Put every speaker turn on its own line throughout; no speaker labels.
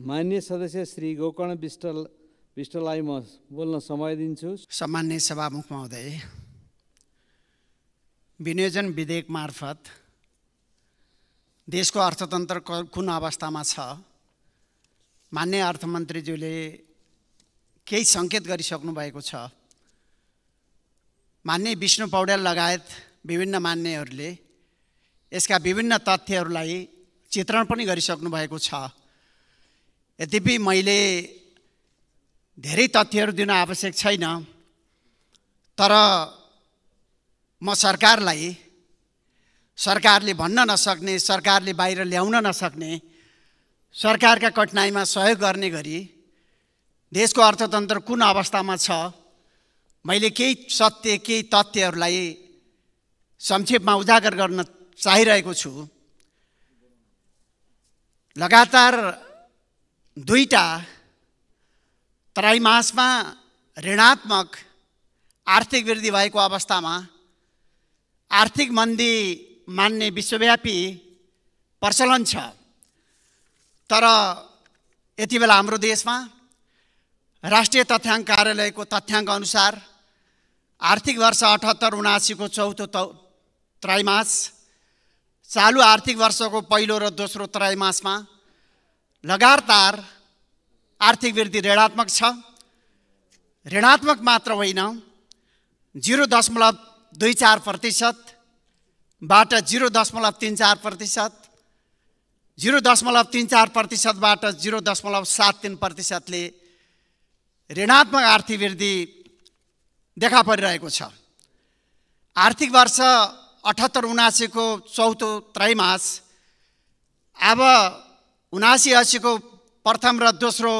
मान्य सदस्य श्री गोकर्ण विष्ट विष्टलाई म बोल्न समय दिन्छु सामान्य सभामुख महोदय विनियोजन विधेयक मार्फत देशको अर्थतन्त्र कुन अवस्थामा छ मान्य अर्थमन्त्रीज्यूले केही सङ्केत गरिसक्नु भएको छ मान्य विष्णु पौड्याल लगायत विभिन्न मान्यहरूले यसका विभिन्न तथ्यहरूलाई चित्रण पनि गरिसक्नु भएको छ यद्यपि मैले धेरै तथ्यहरू दिन आवश्यक छैन तर म सरकारलाई सरकारले भन्न नसक्ने सरकारले बाहिर ल्याउन नसक्ने सरकारका कठिनाइमा सहयोग गर्ने गरी देशको अर्थतन्त्र कुन अवस्थामा छ मैले केही सत्य केही तथ्यहरूलाई संक्षेपमा उजागर गर्न चाहिरहेको छु लगातार दुईटा त्रैमासमा ऋणात्मक आर्थिक वृद्धि भएको अवस्थामा आर्थिक मन्दी मान्ने विश्वव्यापी प्रचलन छ तर यति बेला हाम्रो देशमा राष्ट्रिय तथ्याङ्क कार्यालयको तथ्याङ्क अनुसार आर्थिक वर्ष अठहत्तर उनासीको चौथो त्रैमास चालु आर्थिक वर्षको पहिलो र दोस्रो त्रैमासमा लगातार आर्थिक वृद्धि ऋणात्मक छ ऋणात्मक मात्र होइन जिरो दशमलव दुई चार प्रतिशतबाट जिरो दशमलव तिन चार प्रतिशत जिरो दशमलव तिन चार प्रतिशतबाट जिरो दशमलव सात तिन प्रतिशतले ऋणात्मक आर्थिक वृद्धि देखा परिरहेको छ आर्थिक वर्ष अठहत्तर उनासीको चौथो त्रैमास अब उनासी असीको प्रथम र दोस्रो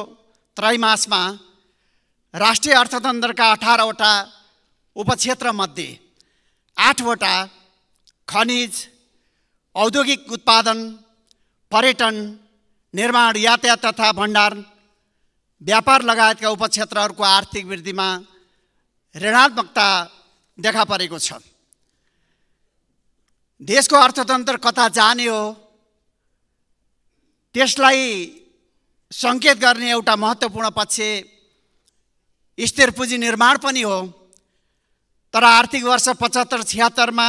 त्रैमासमा राष्ट्रिय अर्थतन्त्रका अठारवटा उपक्षेत्रमध्ये आठवटा खनिज औद्योगिक उत्पादन पर्यटन निर्माण यातायात तथा भण्डार व्यापार लगायतका उपक्षेत्रहरूको आर्थिक वृद्धिमा ऋणात्मकता देखा परेको छ देशको अर्थतन्त्र कता जाने हो त्यसलाई सङ्केत गर्ने एउटा महत्त्वपूर्ण पक्ष स्थिर पुँजी निर्माण पनि हो तर आर्थिक वर्ष पचहत्तर छिहत्तरमा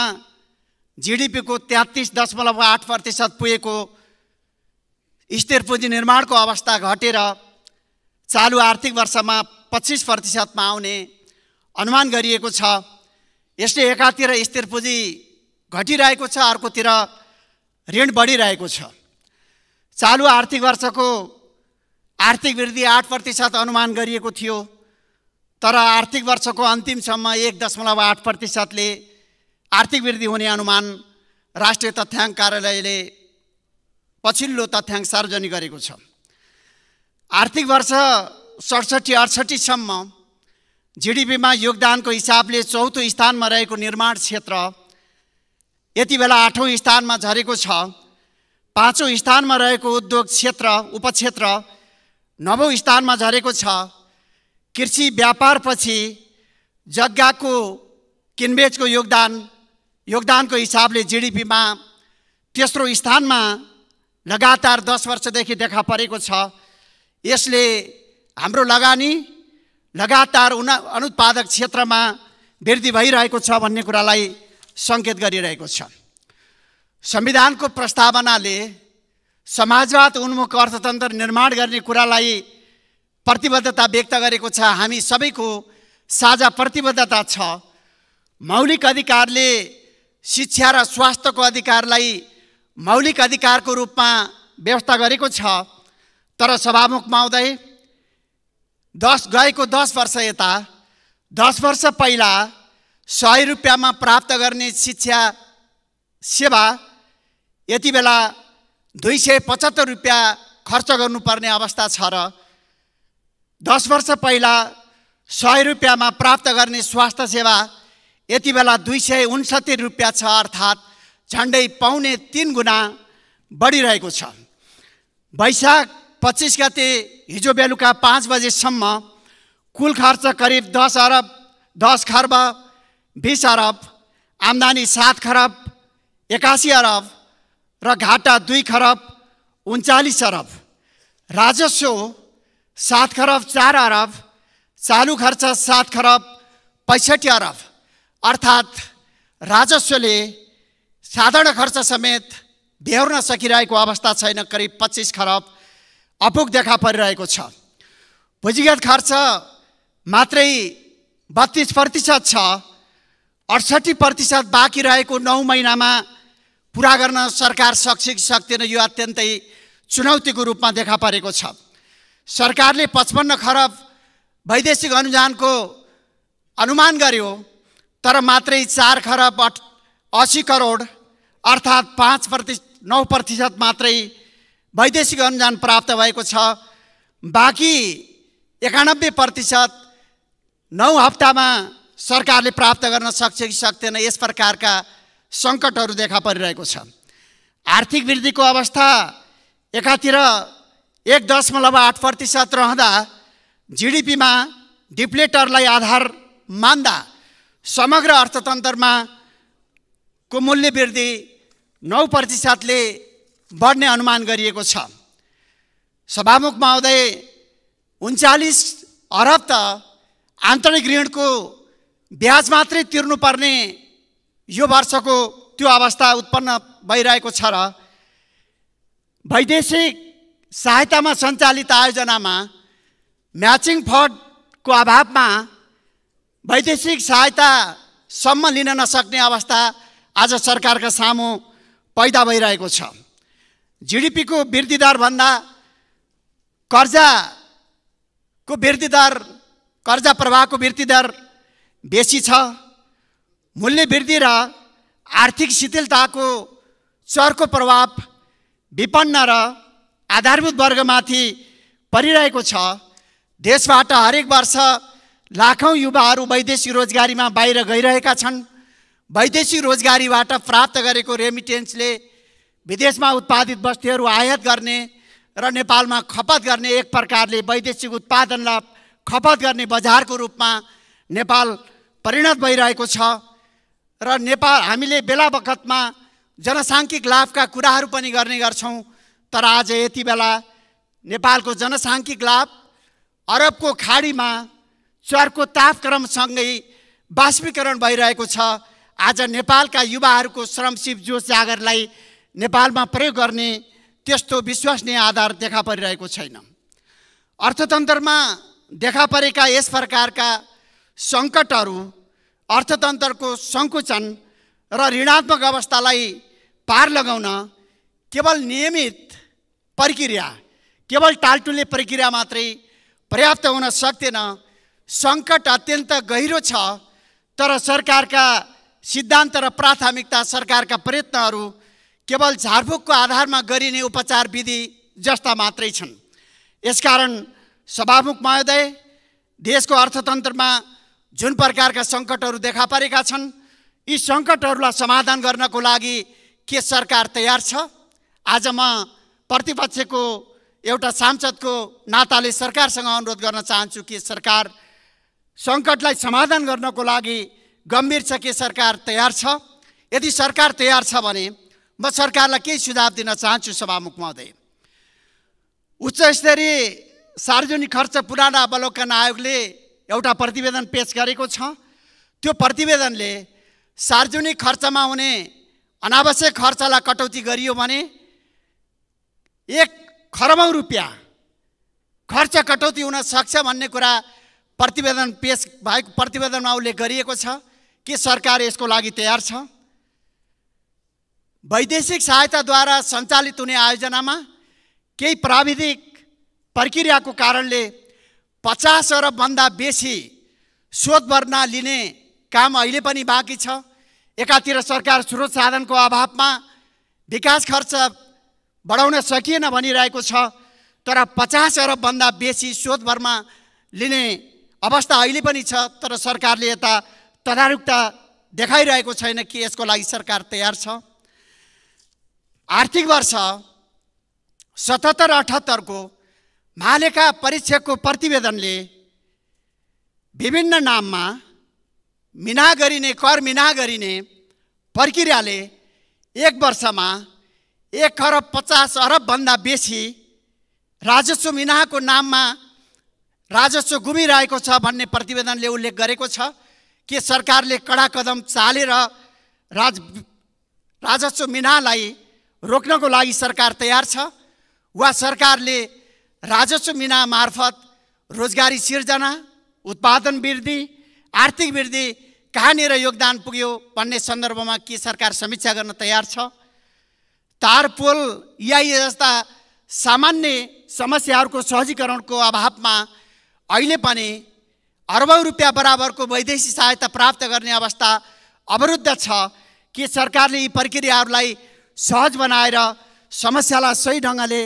जिडिपीको तेत्तिस दशमलव आठ प्रतिशत पुगेको स्थिर पुँजी निर्माणको अवस्था घटेर चालु आर्थिक वर्षमा पच्चिस प्रतिशतमा आउने अनुमान गरिएको छ यसले एकातिर स्थिर पुँजी घटिरहेको छ अर्कोतिर ऋण बढिरहेको छ चालु आर्थिक वर्षको आर्थिक वृद्धि आठ प्रतिशत अनुमान गरिएको थियो तर आर्थिक वर्षको अन्तिमसम्म एक दशमलव आठ प्रतिशतले आर्थिक वृद्धि हुने अनुमान राष्ट्रिय तथ्याङ्क कार्यालयले पछिल्लो तथ्याङ्क सार्वजनिक गरेको छ आर्थिक वर्ष सडसठी अडसठीसम्म जिडिपीमा योगदानको हिसाबले चौथो स्थानमा रहेको निर्माण क्षेत्र यति बेला आठौँ स्थानमा झरेको छ पाँचौँ स्थानमा रहेको उद्योग क्षेत्र उपक्षेत्र नवौँ स्थानमा झरेको छ कृषि व्यापारपछि जग्गाको किनबेचको योगदान योगदानको हिसाबले जिडिपीमा तेस्रो स्थानमा लगातार दस वर्षदेखि देखा परेको छ यसले हाम्रो लगानी लगातार उना अनुत्पादक क्षेत्रमा वृद्धि भइरहेको छ भन्ने कुरालाई सङ्केत गरिरहेको छ संविधानको प्रस्तावनाले समाजवाद उन्मुख अर्थतन्त्र निर्माण गर्ने कुरालाई प्रतिबद्धता व्यक्त गरेको छ हामी सबैको साझा प्रतिबद्धता छ मौलिक अधिकारले शिक्षा र स्वास्थ्यको अधिकारलाई मौलिक अधिकारको रूपमा व्यवस्था गरेको छ तर सभामुख महोदय दस गएको दस वर्ष यता दस वर्ष पहिला सय रुपियाँमा प्राप्त गर्ने शिक्षा सेवा यति बेला दुई सय पचहत्तर रुपियाँ खर्च गर्नुपर्ने अवस्था छ र दस वर्ष पहिला सय रुपियाँमा प्राप्त गर्ने स्वास्थ्य सेवा यति बेला दुई सय उन्सत्तरी रुपियाँ छ अर्थात् झन्डै पाउने तिन गुणा बढिरहेको छ वैशाख पच्चिस गते हिजो बेलुका पाँच बजेसम्म कुल खर्च करिब दस अरब दस खर्ब बिस अरब आम्दानी सात खरब एकासी अरब र घाटा दुई खरब उन्चालिस अरब राजस्व सात खरब चार अरब चालु खर्च सात खरब पैँसठी अरब अर्थात् राजस्वले साधारण खर्च समेत बेहोर्न सकिरहेको अवस्था छैन करिब पच्चिस खरब अपुग देखा परिरहेको छ पुँजीगत खर्च मात्रै बत्तिस प्रतिशत छ अडसट्ठी प्रतिशत बाँकी रहेको नौ महिनामा पुरा गर्न सरकार सक्छ कि सक्दैन यो अत्यन्तै चुनौतीको रूपमा देखा परेको छ सरकारले पचपन्न खरब वैदेशिक अनुदानको अनुमान गर्यो तर मात्रै चार खरब अठ असी करोड अर्थात् पाँच प्रति नौ प्रतिशत मात्रै वैदेशिक अनुदान प्राप्त भएको छ बाँकी एकानब्बे प्रतिशत नौ हप्तामा सरकारले प्राप्त गर्न सक्छ कि सक्दैन यस प्रकारका सङ्कटहरू देखा परिरहेको छ आर्थिक वृद्धिको अवस्था एकातिर एक दशमलव आठ प्रतिशत रहँदा जिडिपीमा डिप्लेटरलाई आधार मान्दा समग्र अर्थतन्त्रमा को मूल्य वृद्धि नौ प्रतिशतले बढ्ने अनुमान गरिएको छ सभामुख महोदय उन्चालिस अरब त आन्तरिक ऋणको ब्याज मात्रै तिर्नुपर्ने यो वर्षको त्यो अवस्था उत्पन्न भइरहेको छ र वैदेशिक सहायतामा सञ्चालित आयोजनामा म्याचिङ फन्डको अभावमा वैदेशिक सहायतासम्म लिन नसक्ने अवस्था आज सरकारका सामु पैदा भइरहेको छ जिडिपीको वृद्धि दरभन्दा कर्जाको वृद्धि दर कर्जा प्रवाहको वृद्धि दर बेसी छ मूल्य वृद्धि र आर्थिक शिथिलताको चर्को प्रभाव विपन्न र आधारभूत वर्गमाथि परिरहेको छ देशबाट हरेक वर्ष लाखौँ युवाहरू वैदेशिक रोजगारीमा बाहिर गइरहेका छन् वैदेशिक रोजगारीबाट प्राप्त गरेको रेमिटेन्सले विदेशमा उत्पादित वस्तुहरू आयात गर्ने र नेपालमा खपत गर्ने एक प्रकारले वैदेशिक उत्पादनलाई खपत गर्ने बजारको रूपमा नेपाल परिणत भइरहेको छ र नेपाल हामीले बेला बखतमा जनसाङ्ख्यिक लाभका कुराहरू पनि गर्ने गर्छौँ तर आज यति बेला नेपालको जनसाङ्ख्यिक लाभ अरबको खाडीमा चर्को तापक्रमसँगै बाष्पीकरण भइरहेको छ आज नेपालका युवाहरूको श्रमशिव जोस जागरलाई नेपालमा प्रयोग गर्ने त्यस्तो विश्वसनीय आधार देखा परिरहेको छैन अर्थतन्त्रमा देखा परेका यस प्रकारका सङ्कटहरू अर्थतन्त्रको सङ्कुचन र ऋणात्मक अवस्थालाई पार लगाउन केवल नियमित प्रक्रिया केवल टालटुल्ने प्रक्रिया मात्रै पर्याप्त हुन सक्दैन सङ्कट अत्यन्त गहिरो छ तर सरकारका सिद्धान्त र प्राथमिकता सरकारका प्रयत्नहरू केवल झारफुकको आधारमा गरिने उपचार विधि जस्ता मात्रै छन् यसकारण सभामुख महोदय देशको अर्थतन्त्रमा जुन प्रकारका सङ्कटहरू देखा परेका छन् यी सङ्कटहरूलाई समाधान गर्नको लागि के सरकार तयार छ आज म प्रतिपक्षको एउटा सांसदको नाताले सरकारसँग अनुरोध गर्न चाहन्छु कि सरकार सङ्कटलाई समाधान गर्नको लागि गम्भीर छ के सरकार तयार छ यदि सरकार तयार छ भने म सरकारलाई केही सुझाव दिन चाहन्छु सभामुख महोदय उच्च स्तरीय सार्वजनिक खर्च पुराना अवलोकन आयोगले एउटा प्रतिवेदन पेस गरेको छ त्यो प्रतिवेदनले सार्वजनिक खर्चमा हुने अनावश्यक खर्चलाई कटौती गरियो भने एक खरबौँ रुपियाँ खर्च कटौती हुन सक्छ भन्ने कुरा प्रतिवेदन पेस भएको प्रतिवेदनमा उल्लेख गरिएको छ के सरकार यसको लागि तयार छ वैदेशिक सहायताद्वारा सञ्चालित हुने आयोजनामा केही प्राविधिक प्रक्रियाको कारणले पचास अरबभन्दा बेसी शोधभर्ना लिने काम अहिले पनि बाँकी छ एकातिर सरकार स्रोत साधनको अभावमा विकास खर्च बढाउन सकिएन भनिरहेको छ तर पचास अरबभन्दा बेसी शोधभरमा लिने अवस्था अहिले पनि छ तर सरकारले यता तदारुकता देखाइरहेको छैन कि यसको लागि सरकार तयार छ आर्थिक वर्ष सतहत्तर अठहत्तरको मालेका परीक्षकको प्रतिवेदनले विभिन्न नाममा मिना गरिने कर मिना गरिने प्रक्रियाले एक वर्षमा एक अरब पचास अरबभन्दा बेसी राजस्व मिनाको नाममा राजस्व गुमिरहेको छ भन्ने प्रतिवेदनले उल्लेख गरेको छ के सरकारले कडा कदम चालेर राज राजस्व मिनालाई रोक्नको लागि सरकार तयार छ वा सरकारले राजस्व मिना मार्फत रोजगारी सिर्जना उत्पादन वृद्धि आर्थिक वृद्धि कहाँनिर योगदान पुग्यो भन्ने सन्दर्भमा के सरकार समीक्षा गर्न तयार छ तार पोल या जस्ता सामान्य समस्याहरूको सहजीकरणको अभावमा अहिले पनि अरबौँ रुपियाँ बराबरको वैदेशिक सहायता प्राप्त गर्ने अवस्था अवरुद्ध छ के सरकारले यी प्रक्रियाहरूलाई सहज बनाएर समस्यालाई सही ढङ्गले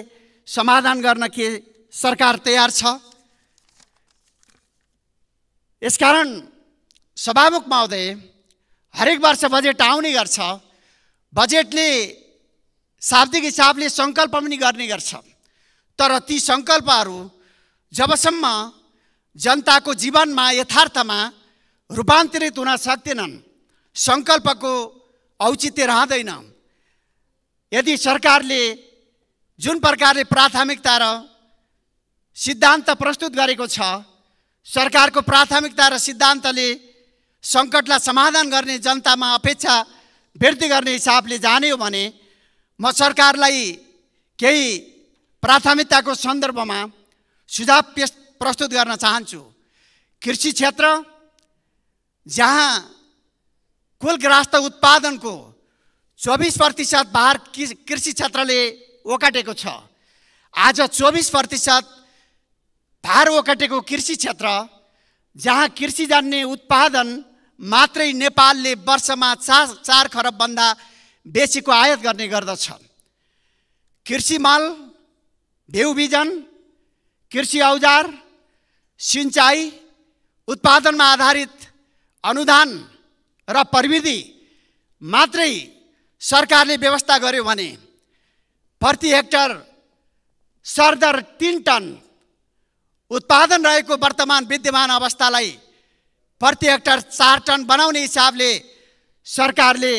समाधान गर्न के सरकार तयार छ यसकारण सभामुख महोदय हरेक वर्ष बजेट आउने गर्छ बजेटले शाब्दिक हिसाबले सङ्कल्प पनि गर्ने गर्छ तर ती सङ्कल्पहरू जबसम्म जनताको जीवनमा यथार्थमा रूपान्तरित हुन सक्दैनन् सङ्कल्पको औचित्य रहँदैन यदि सरकारले जुन प्रकारले प्राथमिकता र सिद्धान्त प्रस्तुत गरेको छ सरकारको प्राथमिकता र सिद्धान्तले सङ्कटलाई समाधान गर्ने जनतामा अपेक्षा वृद्धि गर्ने हिसाबले जाने हो भने म सरकारलाई केही प्राथमिकताको सन्दर्भमा सुझाव प्रस्तुत गर्न चाहन्छु कृषि क्षेत्र जहाँ कुल ग्रास्त उत्पादनको चौबिस प्रतिशत भार कृषि क्षेत्रले ओकाटेको छ आज चौबिस प्रतिशत भार ओकाटेको कृषि क्षेत्र जहाँ कृषि जान्ने उत्पादन मात्रै नेपालले वर्षमा चार चार खरबभन्दा बेसीको आयात गर्ने गर्दछ कृषि माल भ्यु बिजन कृषि औजार सिँचाइ उत्पादनमा आधारित अनुदान र प्रविधि मात्रै सरकारले व्यवस्था गर्यो भने प्रति हेक्टर सरदर तिन टन उत्पादन रहेको वर्तमान विद्यमान अवस्थालाई प्रति हेक्टर चार टन बनाउने हिसाबले सरकारले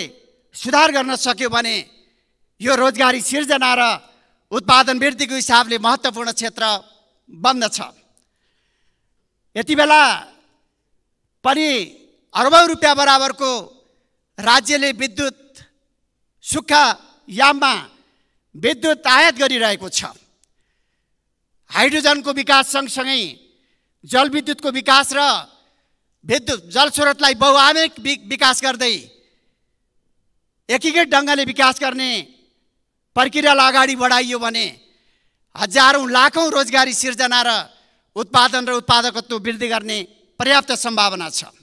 सुधार गर्न सक्यो भने यो रोजगारी सिर्जना र उत्पादन वृद्धिको हिसाबले महत्त्वपूर्ण क्षेत्र बन्दछ यति बेला पनि अरबौँ रुपियाँ बराबरको राज्यले विद्युत सुक्खा याममा विद्युत आयात गरिरहेको छ हाइड्रोजनको विकास सँगसँगै जलविद्युतको विकास र विद्युत जलस्रोतलाई बहुआमिक विकास गर्दै एकीकृत ढङ्गले विकास गर्ने प्रक्रियालाई अगाडि बढाइयो भने हजारौँ लाखौँ रोजगारी सिर्जना र उत्पादन र उत्पादकत्व वृद्धि गर्ने पर्याप्त सम्भावना छ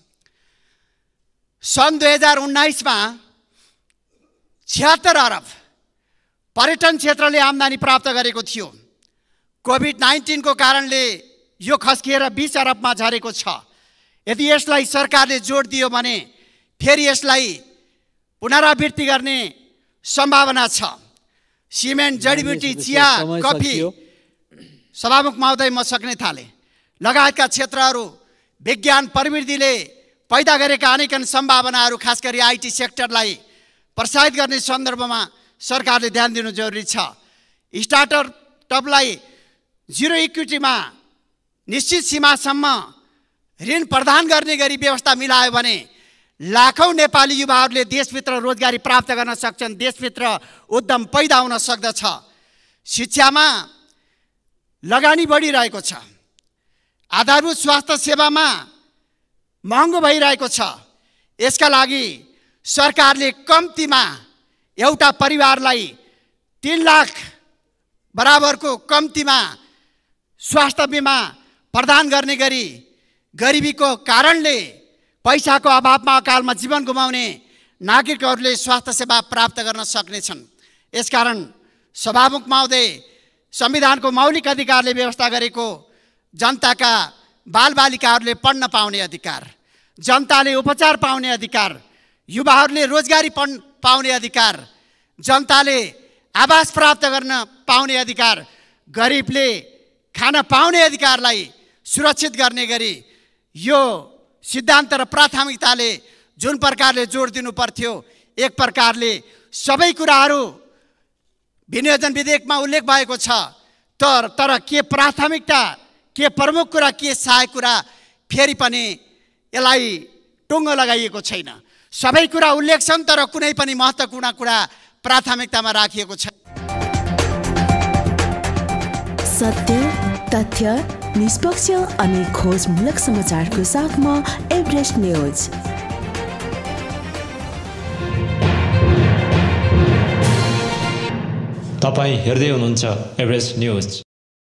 सन् दुई हजार उन्नाइसमा छिहत्तर अरब पर्यटन क्षेत्रले आम्दानी प्राप्त गरेको थियो कोभिड नाइन्टिनको कारणले यो खस्किएर बिस अरबमा झरेको छ यदि यसलाई सरकारले जोड दियो भने फेरि यसलाई पुनरावृत्ति गर्ने सम्भावना छ सिमेन्ट जडीबुटी चिया कफी सभामुख महोदय म सक्ने थाले लगायतका क्षेत्रहरू विज्ञान प्रविधिले पैदा गरेका अनेकन सम्भावनाहरू खास गरी आइटी सेक्टरलाई प्रोत्साहित गर्ने सन्दर्भमा सरकारले ध्यान दिनु जरुरी छ स्टार्टअपलाई जिरो इक्विटीमा निश्चित सीमासम्म ऋण प्रदान गर्ने गरी व्यवस्था मिलायो भने लाखौँ नेपाली युवाहरूले देशभित्र रोजगारी प्राप्त गर्न सक्छन् देशभित्र उद्यम पैदा हुन सक्दछ शिक्षामा लगानी बढिरहेको छ आधारभूत स्वास्थ्य सेवामा महँगो भइरहेको छ यसका लागि सरकारले कम्तीमा एउटा परिवारलाई तिन लाख बराबरको कम्तीमा स्वास्थ्य बिमा प्रदान गर्ने गरी गरिबीको कारणले पैसाको अभावमा अकालमा जीवन गुमाउने नागरिकहरूले स्वास्थ्य सेवा प्राप्त गर्न सक्नेछन् यसकारण सभामुख महोदय संविधानको मौलिक अधिकारले व्यवस्था गरेको जनताका बालबालिकाहरूले पढ्न पाउने अधिकार जनताले उपचार पाउने अधिकार युवाहरूले रोजगारी पाउने अधिकार जनताले आवास प्राप्त गर्न पाउने अधिकार गरिबले खान पाउने अधिकारलाई सुरक्षित गर्ने गरी यो सिद्धान्त र प्राथमिकताले जुन प्रकारले जोड दिनु पर्थ्यो एक प्रकारले सबै कुराहरू विनियोजन विधेयकमा उल्लेख भएको छ तर तर के प्राथमिकता के प्रमुख कुरा के सहायक कुरा फेरि पनि यसलाई टुङ्गो लगाइएको छैन सबै कुरा उल्लेख छन् तर कुनै पनि महत्त्वपूर्ण कुरा प्राथमिकतामा राखिएको छ सत्य तथ्य निष्पक्ष अनि खोजमूलक समाचारको साथमा एभरेस्ट न्युज तपाईँ हेर्दै हुनुहुन्छ एभरेस्ट न्युज